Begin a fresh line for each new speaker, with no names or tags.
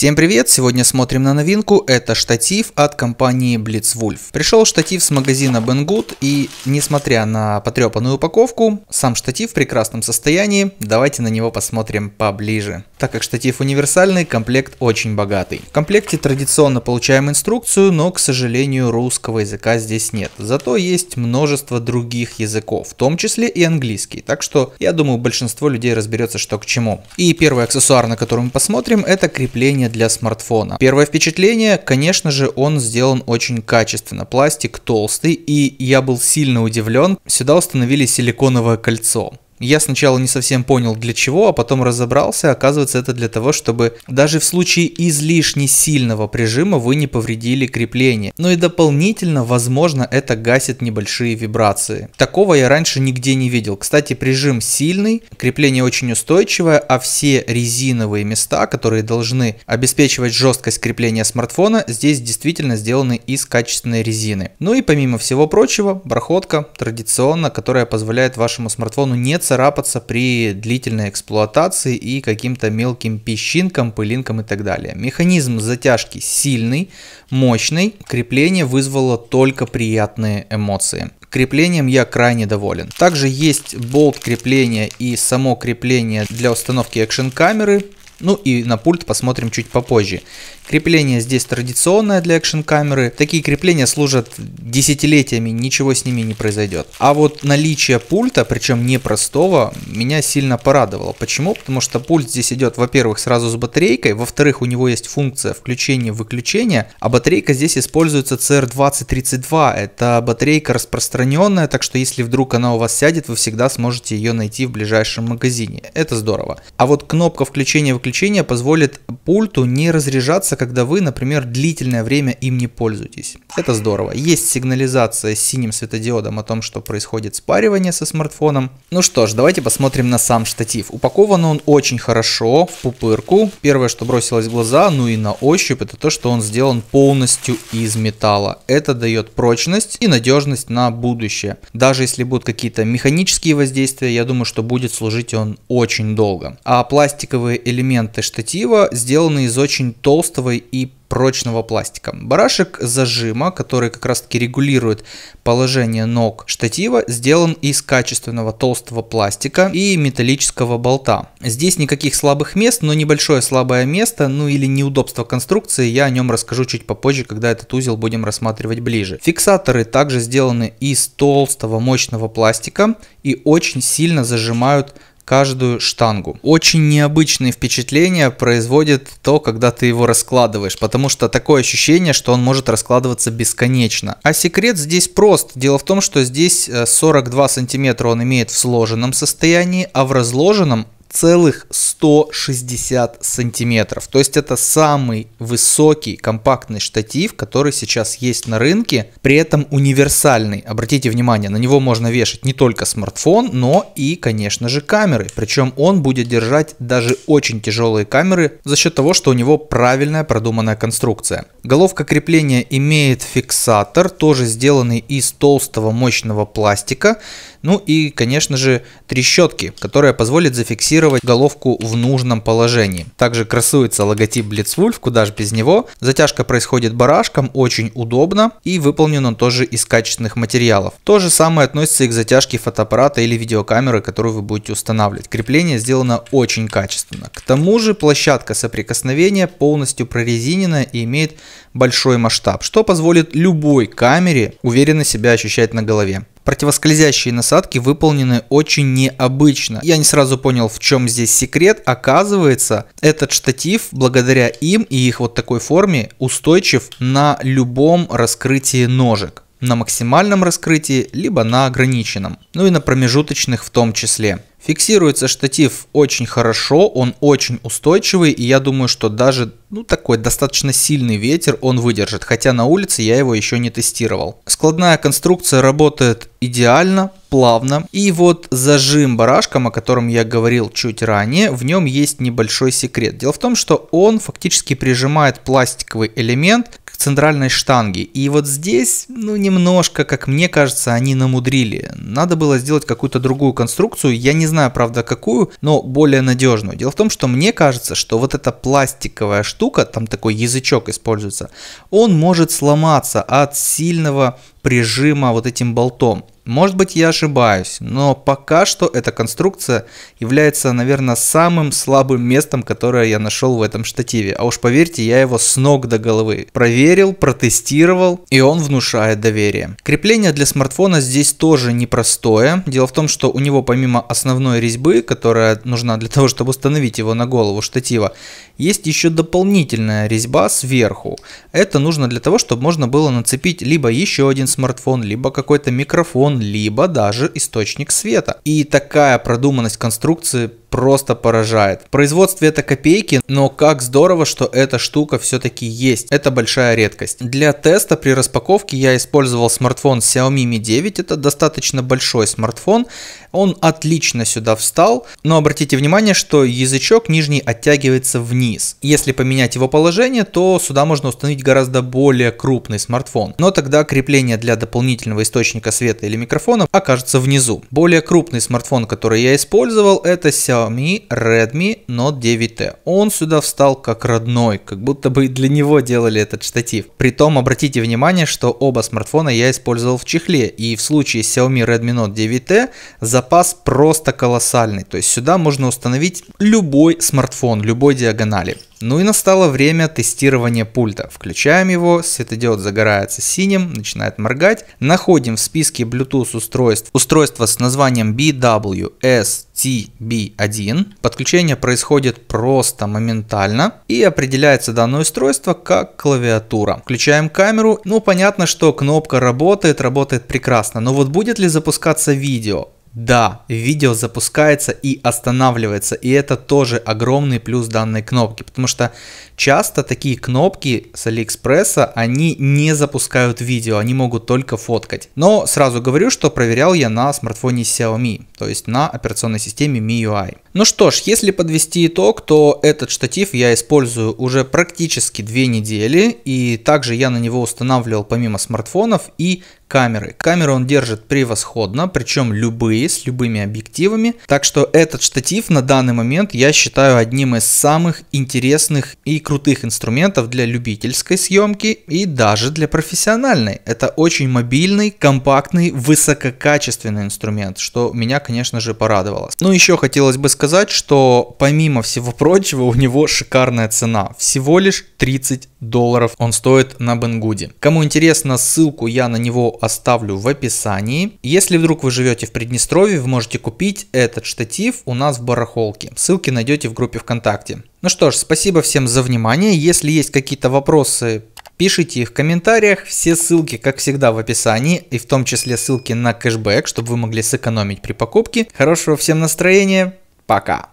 Всем привет! Сегодня смотрим на новинку. Это штатив от компании Blitzwolf. Пришел штатив с магазина Banggood и несмотря на потрепанную упаковку, сам штатив в прекрасном состоянии. Давайте на него посмотрим поближе. Так как штатив универсальный, комплект очень богатый. В комплекте традиционно получаем инструкцию, но, к сожалению, русского языка здесь нет. Зато есть множество других языков, в том числе и английский. Так что, я думаю, большинство людей разберется, что к чему. И первый аксессуар, на который мы посмотрим, это крепление для смартфона. Первое впечатление, конечно же, он сделан очень качественно. Пластик толстый, и я был сильно удивлен. Сюда установили силиконовое кольцо. Я сначала не совсем понял для чего, а потом разобрался. Оказывается, это для того, чтобы даже в случае излишне сильного прижима вы не повредили крепление. Но и дополнительно, возможно, это гасит небольшие вибрации. Такого я раньше нигде не видел. Кстати, прижим сильный, крепление очень устойчивое, а все резиновые места, которые должны обеспечивать жесткость крепления смартфона, здесь действительно сделаны из качественной резины. Ну и помимо всего прочего, бархотка традиционно, которая позволяет вашему смартфону не царапаться при длительной эксплуатации и каким-то мелким песчинкам, пылинкам и так далее. Механизм затяжки сильный, мощный, крепление вызвало только приятные эмоции. Креплением я крайне доволен. Также есть болт крепления и само крепление для установки экшен камеры ну и на пульт посмотрим чуть попозже. Крепление здесь традиционное для экшен камеры. Такие крепления служат десятилетиями, ничего с ними не произойдет. А вот наличие пульта, причем непростого, меня сильно порадовало. Почему? Потому что пульт здесь идет, во-первых, сразу с батарейкой, во-вторых, у него есть функция включения-выключения, а батарейка здесь используется CR2032. Это батарейка распространенная, так что если вдруг она у вас сядет, вы всегда сможете ее найти в ближайшем магазине. Это здорово. А вот кнопка включения-выключения подключение позволит пульту не разряжаться, когда вы, например, длительное время им не пользуетесь. Это здорово. Есть сигнализация с синим светодиодом о том, что происходит спаривание со смартфоном. Ну что ж, давайте посмотрим на сам штатив. Упакован он очень хорошо, в пупырку. Первое, что бросилось в глаза, ну и на ощупь, это то, что он сделан полностью из металла. Это дает прочность и надежность на будущее. Даже если будут какие-то механические воздействия, я думаю, что будет служить он очень долго. А пластиковые элементы элементы штатива сделаны из очень толстого и прочного пластика. Барашек зажима, который как раз таки регулирует положение ног штатива, сделан из качественного толстого пластика и металлического болта. Здесь никаких слабых мест, но небольшое слабое место, ну или неудобство конструкции, я о нем расскажу чуть попозже, когда этот узел будем рассматривать ближе. Фиксаторы также сделаны из толстого мощного пластика и очень сильно зажимают каждую штангу. Очень необычные впечатления производит то, когда ты его раскладываешь, потому что такое ощущение, что он может раскладываться бесконечно. А секрет здесь прост. Дело в том, что здесь 42 э, сантиметра он имеет в сложенном состоянии, а в разложенном целых 160 сантиметров. То есть это самый высокий компактный штатив, который сейчас есть на рынке, при этом универсальный. Обратите внимание, на него можно вешать не только смартфон, но и, конечно же, камеры. Причем он будет держать даже очень тяжелые камеры за счет того, что у него правильная продуманная конструкция. Головка крепления имеет фиксатор, тоже сделанный из толстого мощного пластика. Ну и, конечно же, трещотки, которая позволит зафиксировать фиксировать головку в нужном положении. Также красуется логотип Blitzwolf, куда же без него. Затяжка происходит барашком, очень удобно и выполнен он тоже из качественных материалов. То же самое относится и к затяжке фотоаппарата или видеокамеры, которую вы будете устанавливать. Крепление сделано очень качественно. К тому же площадка соприкосновения полностью прорезинена и имеет большой масштаб, что позволит любой камере уверенно себя ощущать на голове. Противоскользящие насадки выполнены очень необычно. Я не сразу понял, в чем здесь секрет. Оказывается, этот штатив, благодаря им и их вот такой форме, устойчив на любом раскрытии ножек на максимальном раскрытии, либо на ограниченном, ну и на промежуточных в том числе. Фиксируется штатив очень хорошо, он очень устойчивый, и я думаю, что даже ну, такой достаточно сильный ветер он выдержит, хотя на улице я его еще не тестировал. Складная конструкция работает идеально, плавно, и вот зажим барашком, о котором я говорил чуть ранее, в нем есть небольшой секрет. Дело в том, что он фактически прижимает пластиковый элемент центральной штанге. И вот здесь, ну, немножко, как мне кажется, они намудрили. Надо было сделать какую-то другую конструкцию, я не знаю, правда, какую, но более надежную. Дело в том, что мне кажется, что вот эта пластиковая штука, там такой язычок используется, он может сломаться от сильного прижима вот этим болтом. Может быть я ошибаюсь, но пока что эта конструкция является, наверное, самым слабым местом, которое я нашел в этом штативе. А уж поверьте, я его с ног до головы проверил, протестировал, и он внушает доверие. Крепление для смартфона здесь тоже непростое. Дело в том, что у него помимо основной резьбы, которая нужна для того, чтобы установить его на голову штатива, есть еще дополнительная резьба сверху. Это нужно для того, чтобы можно было нацепить либо еще один смартфон, либо какой-то микрофон, либо даже источник света. И такая продуманность конструкции просто поражает. Производство это копейки, но как здорово, что эта штука все-таки есть. Это большая редкость. Для теста при распаковке я использовал смартфон Xiaomi Mi 9. Это достаточно большой смартфон. Он отлично сюда встал. Но обратите внимание, что язычок нижний оттягивается вниз. Если поменять его положение, то сюда можно установить гораздо более крупный смартфон. Но тогда крепление для дополнительного источника света или микрофона окажется внизу. Более крупный смартфон, который я использовал, это Xiaomi Xiaomi Redmi Note 9T. Он сюда встал как родной, как будто бы для него делали этот штатив. Притом обратите внимание, что оба смартфона я использовал в чехле, и в случае Xiaomi Redmi Note 9T запас просто колоссальный, то есть сюда можно установить любой смартфон, любой диагонали. Ну и настало время тестирования пульта. Включаем его, светодиод загорается синим, начинает моргать. Находим в списке Bluetooth устройств устройство с названием BWS TB1. Подключение происходит просто моментально и определяется данное устройство как клавиатура. Включаем камеру. Ну понятно, что кнопка работает, работает прекрасно. Но вот будет ли запускаться видео? Да, видео запускается и останавливается, и это тоже огромный плюс данной кнопки, потому что часто такие кнопки с Алиэкспресса, они не запускают видео, они могут только фоткать. Но сразу говорю, что проверял я на смартфоне Xiaomi, то есть на операционной системе MIUI. Ну что ж, если подвести итог, то этот штатив я использую уже практически две недели, и также я на него устанавливал помимо смартфонов и камеры. Камеру он держит превосходно, причем любые, с любыми объективами. Так что этот штатив на данный момент я считаю одним из самых интересных и крутых инструментов для любительской съемки и даже для профессиональной. Это очень мобильный, компактный, высококачественный инструмент, что меня, конечно же, порадовало. Ну еще хотелось бы сказать, что помимо всего прочего у него шикарная цена, всего лишь 30 долларов он стоит на Бенгуде. Кому интересно, ссылку я на него оставлю в описании. Если вдруг вы живете в Приднестровье, вы можете купить этот штатив у нас в барахолке. Ссылки найдете в группе ВКонтакте. Ну что ж, спасибо всем за внимание. Если есть какие-то вопросы, пишите их в комментариях. Все ссылки, как всегда, в описании, и в том числе ссылки на кэшбэк, чтобы вы могли сэкономить при покупке. Хорошего всем настроения, пока!